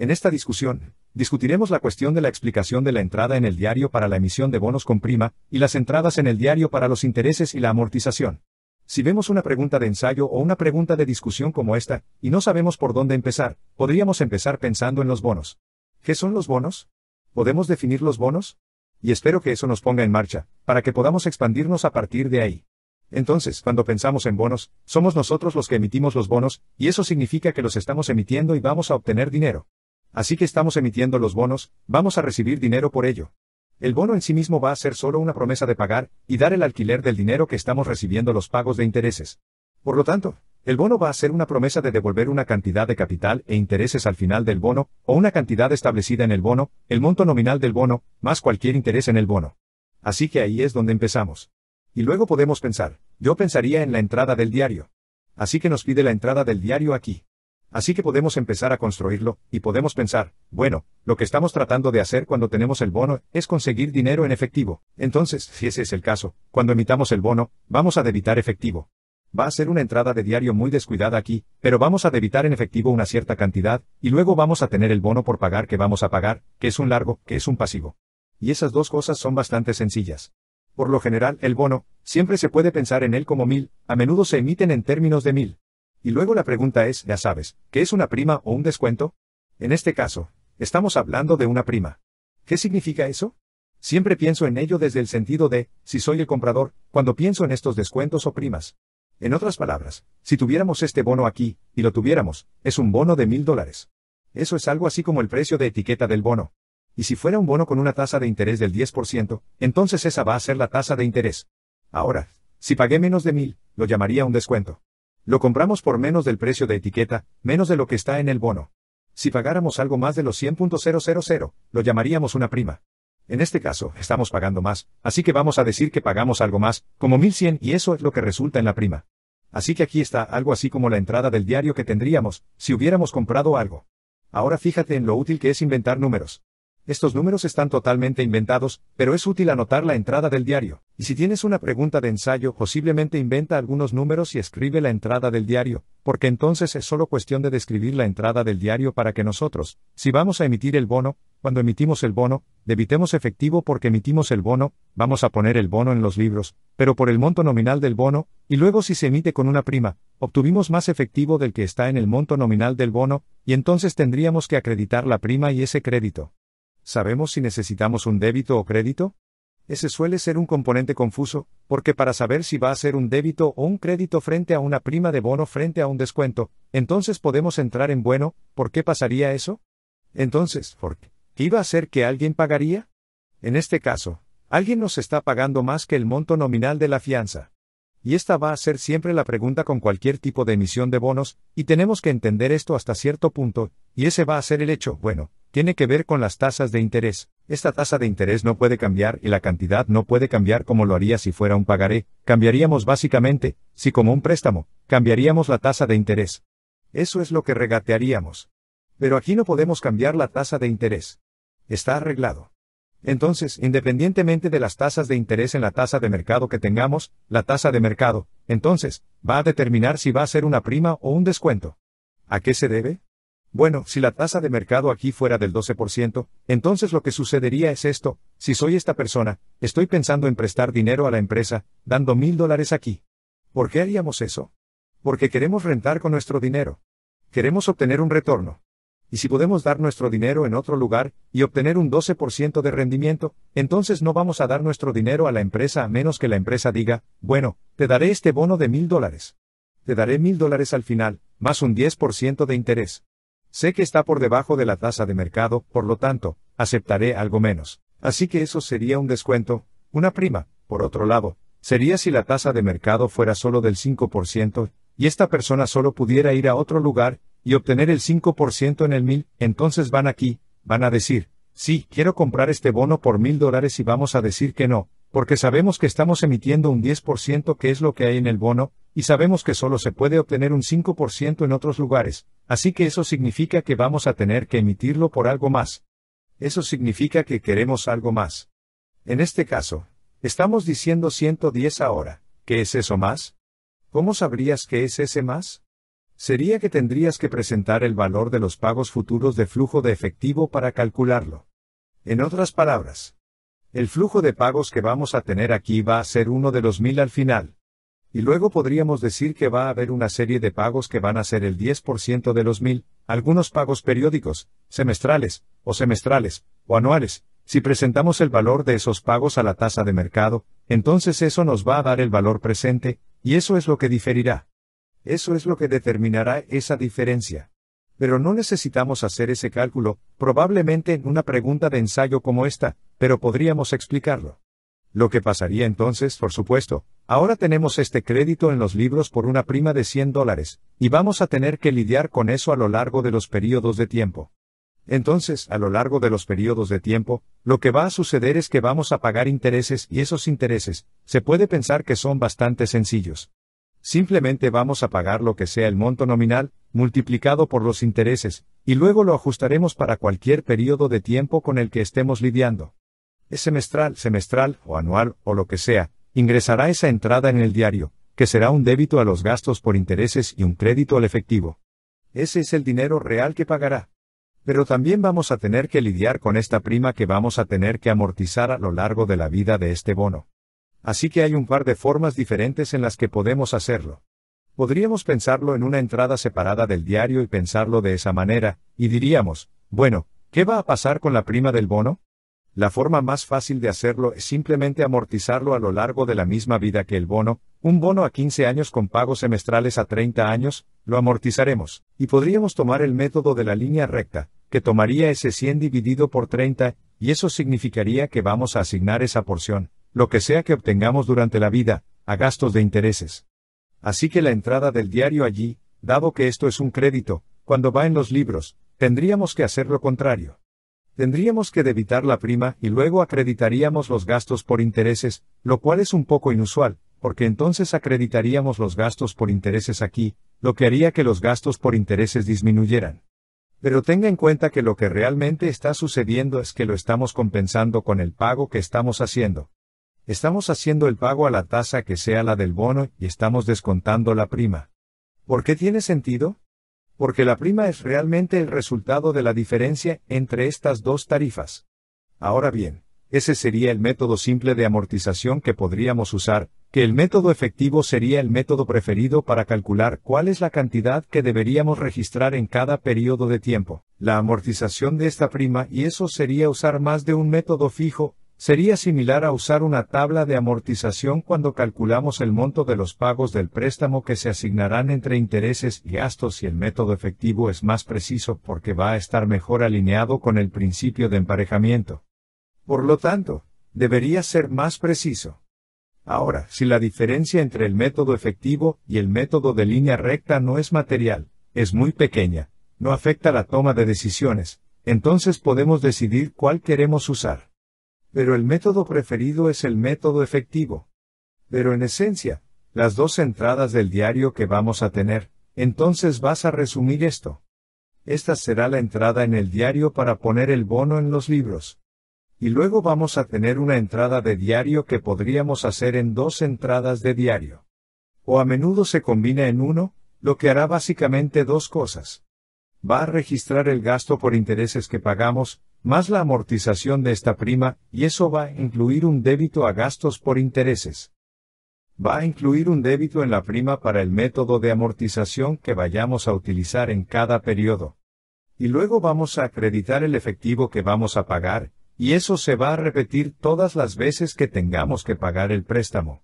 En esta discusión, discutiremos la cuestión de la explicación de la entrada en el diario para la emisión de bonos con prima, y las entradas en el diario para los intereses y la amortización. Si vemos una pregunta de ensayo o una pregunta de discusión como esta, y no sabemos por dónde empezar, podríamos empezar pensando en los bonos. ¿Qué son los bonos? ¿Podemos definir los bonos? Y espero que eso nos ponga en marcha, para que podamos expandirnos a partir de ahí. Entonces, cuando pensamos en bonos, somos nosotros los que emitimos los bonos, y eso significa que los estamos emitiendo y vamos a obtener dinero. Así que estamos emitiendo los bonos, vamos a recibir dinero por ello. El bono en sí mismo va a ser solo una promesa de pagar, y dar el alquiler del dinero que estamos recibiendo los pagos de intereses. Por lo tanto, el bono va a ser una promesa de devolver una cantidad de capital e intereses al final del bono, o una cantidad establecida en el bono, el monto nominal del bono, más cualquier interés en el bono. Así que ahí es donde empezamos. Y luego podemos pensar, yo pensaría en la entrada del diario. Así que nos pide la entrada del diario aquí. Así que podemos empezar a construirlo, y podemos pensar, bueno, lo que estamos tratando de hacer cuando tenemos el bono es conseguir dinero en efectivo. Entonces, si ese es el caso, cuando emitamos el bono, vamos a debitar efectivo. Va a ser una entrada de diario muy descuidada aquí, pero vamos a debitar en efectivo una cierta cantidad, y luego vamos a tener el bono por pagar que vamos a pagar, que es un largo, que es un pasivo. Y esas dos cosas son bastante sencillas. Por lo general, el bono, siempre se puede pensar en él como mil, a menudo se emiten en términos de mil. Y luego la pregunta es, ya sabes, ¿qué es una prima o un descuento? En este caso, estamos hablando de una prima. ¿Qué significa eso? Siempre pienso en ello desde el sentido de, si soy el comprador, cuando pienso en estos descuentos o primas. En otras palabras, si tuviéramos este bono aquí, y lo tuviéramos, es un bono de mil dólares. Eso es algo así como el precio de etiqueta del bono. Y si fuera un bono con una tasa de interés del 10%, entonces esa va a ser la tasa de interés. Ahora, si pagué menos de mil, lo llamaría un descuento. Lo compramos por menos del precio de etiqueta, menos de lo que está en el bono. Si pagáramos algo más de los 100.000, lo llamaríamos una prima. En este caso, estamos pagando más, así que vamos a decir que pagamos algo más, como 1100 y eso es lo que resulta en la prima. Así que aquí está algo así como la entrada del diario que tendríamos, si hubiéramos comprado algo. Ahora fíjate en lo útil que es inventar números. Estos números están totalmente inventados, pero es útil anotar la entrada del diario. Y si tienes una pregunta de ensayo, posiblemente inventa algunos números y escribe la entrada del diario, porque entonces es solo cuestión de describir la entrada del diario para que nosotros, si vamos a emitir el bono, cuando emitimos el bono, debitemos efectivo porque emitimos el bono, vamos a poner el bono en los libros, pero por el monto nominal del bono, y luego si se emite con una prima, obtuvimos más efectivo del que está en el monto nominal del bono, y entonces tendríamos que acreditar la prima y ese crédito. ¿Sabemos si necesitamos un débito o crédito? Ese suele ser un componente confuso, porque para saber si va a ser un débito o un crédito frente a una prima de bono frente a un descuento, entonces podemos entrar en bueno, ¿por qué pasaría eso? Entonces, ¿por qué? ¿Iba a ser que alguien pagaría? En este caso, alguien nos está pagando más que el monto nominal de la fianza. Y esta va a ser siempre la pregunta con cualquier tipo de emisión de bonos, y tenemos que entender esto hasta cierto punto, y ese va a ser el hecho, bueno, tiene que ver con las tasas de interés. Esta tasa de interés no puede cambiar y la cantidad no puede cambiar como lo haría si fuera un pagaré. Cambiaríamos básicamente, si como un préstamo, cambiaríamos la tasa de interés. Eso es lo que regatearíamos. Pero aquí no podemos cambiar la tasa de interés. Está arreglado. Entonces, independientemente de las tasas de interés en la tasa de mercado que tengamos, la tasa de mercado, entonces, va a determinar si va a ser una prima o un descuento. ¿A qué se debe? Bueno, si la tasa de mercado aquí fuera del 12%, entonces lo que sucedería es esto, si soy esta persona, estoy pensando en prestar dinero a la empresa, dando mil dólares aquí. ¿Por qué haríamos eso? Porque queremos rentar con nuestro dinero. Queremos obtener un retorno. Y si podemos dar nuestro dinero en otro lugar, y obtener un 12% de rendimiento, entonces no vamos a dar nuestro dinero a la empresa a menos que la empresa diga, bueno, te daré este bono de mil dólares. Te daré mil dólares al final, más un 10% de interés. Sé que está por debajo de la tasa de mercado, por lo tanto, aceptaré algo menos. Así que eso sería un descuento, una prima. Por otro lado, sería si la tasa de mercado fuera solo del 5%, y esta persona solo pudiera ir a otro lugar, y obtener el 5% en el 1000, entonces van aquí, van a decir, sí, quiero comprar este bono por 1000 dólares y vamos a decir que no, porque sabemos que estamos emitiendo un 10% que es lo que hay en el bono, y sabemos que solo se puede obtener un 5% en otros lugares, así que eso significa que vamos a tener que emitirlo por algo más. Eso significa que queremos algo más. En este caso, estamos diciendo 110 ahora, ¿qué es eso más? ¿Cómo sabrías qué es ese más? Sería que tendrías que presentar el valor de los pagos futuros de flujo de efectivo para calcularlo. En otras palabras, el flujo de pagos que vamos a tener aquí va a ser uno de los mil al final. Y luego podríamos decir que va a haber una serie de pagos que van a ser el 10% de los mil, algunos pagos periódicos, semestrales, o semestrales, o anuales. Si presentamos el valor de esos pagos a la tasa de mercado, entonces eso nos va a dar el valor presente, y eso es lo que diferirá. Eso es lo que determinará esa diferencia. Pero no necesitamos hacer ese cálculo, probablemente en una pregunta de ensayo como esta, pero podríamos explicarlo. Lo que pasaría entonces, por supuesto, ahora tenemos este crédito en los libros por una prima de 100 dólares, y vamos a tener que lidiar con eso a lo largo de los periodos de tiempo. Entonces, a lo largo de los periodos de tiempo, lo que va a suceder es que vamos a pagar intereses y esos intereses, se puede pensar que son bastante sencillos. Simplemente vamos a pagar lo que sea el monto nominal, multiplicado por los intereses, y luego lo ajustaremos para cualquier periodo de tiempo con el que estemos lidiando es semestral, semestral o anual o lo que sea, ingresará esa entrada en el diario, que será un débito a los gastos por intereses y un crédito al efectivo. Ese es el dinero real que pagará. Pero también vamos a tener que lidiar con esta prima que vamos a tener que amortizar a lo largo de la vida de este bono. Así que hay un par de formas diferentes en las que podemos hacerlo. Podríamos pensarlo en una entrada separada del diario y pensarlo de esa manera, y diríamos, bueno, ¿qué va a pasar con la prima del bono? La forma más fácil de hacerlo es simplemente amortizarlo a lo largo de la misma vida que el bono, un bono a 15 años con pagos semestrales a 30 años, lo amortizaremos, y podríamos tomar el método de la línea recta, que tomaría ese 100 dividido por 30, y eso significaría que vamos a asignar esa porción, lo que sea que obtengamos durante la vida, a gastos de intereses. Así que la entrada del diario allí, dado que esto es un crédito, cuando va en los libros, tendríamos que hacer lo contrario tendríamos que debitar la prima y luego acreditaríamos los gastos por intereses, lo cual es un poco inusual, porque entonces acreditaríamos los gastos por intereses aquí, lo que haría que los gastos por intereses disminuyeran. Pero tenga en cuenta que lo que realmente está sucediendo es que lo estamos compensando con el pago que estamos haciendo. Estamos haciendo el pago a la tasa que sea la del bono y estamos descontando la prima. ¿Por qué tiene sentido? porque la prima es realmente el resultado de la diferencia entre estas dos tarifas. Ahora bien, ese sería el método simple de amortización que podríamos usar, que el método efectivo sería el método preferido para calcular cuál es la cantidad que deberíamos registrar en cada periodo de tiempo, la amortización de esta prima y eso sería usar más de un método fijo, Sería similar a usar una tabla de amortización cuando calculamos el monto de los pagos del préstamo que se asignarán entre intereses y gastos y el método efectivo es más preciso porque va a estar mejor alineado con el principio de emparejamiento. Por lo tanto, debería ser más preciso. Ahora, si la diferencia entre el método efectivo y el método de línea recta no es material, es muy pequeña, no afecta la toma de decisiones, entonces podemos decidir cuál queremos usar. Pero el método preferido es el método efectivo. Pero en esencia, las dos entradas del diario que vamos a tener, entonces vas a resumir esto. Esta será la entrada en el diario para poner el bono en los libros. Y luego vamos a tener una entrada de diario que podríamos hacer en dos entradas de diario. O a menudo se combina en uno, lo que hará básicamente dos cosas. Va a registrar el gasto por intereses que pagamos, más la amortización de esta prima, y eso va a incluir un débito a gastos por intereses. Va a incluir un débito en la prima para el método de amortización que vayamos a utilizar en cada periodo. Y luego vamos a acreditar el efectivo que vamos a pagar, y eso se va a repetir todas las veces que tengamos que pagar el préstamo.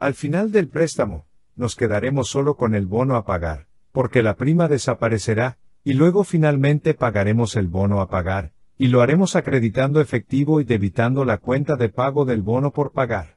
Al final del préstamo, nos quedaremos solo con el bono a pagar, porque la prima desaparecerá, y luego finalmente pagaremos el bono a pagar, y lo haremos acreditando efectivo y debitando la cuenta de pago del bono por pagar.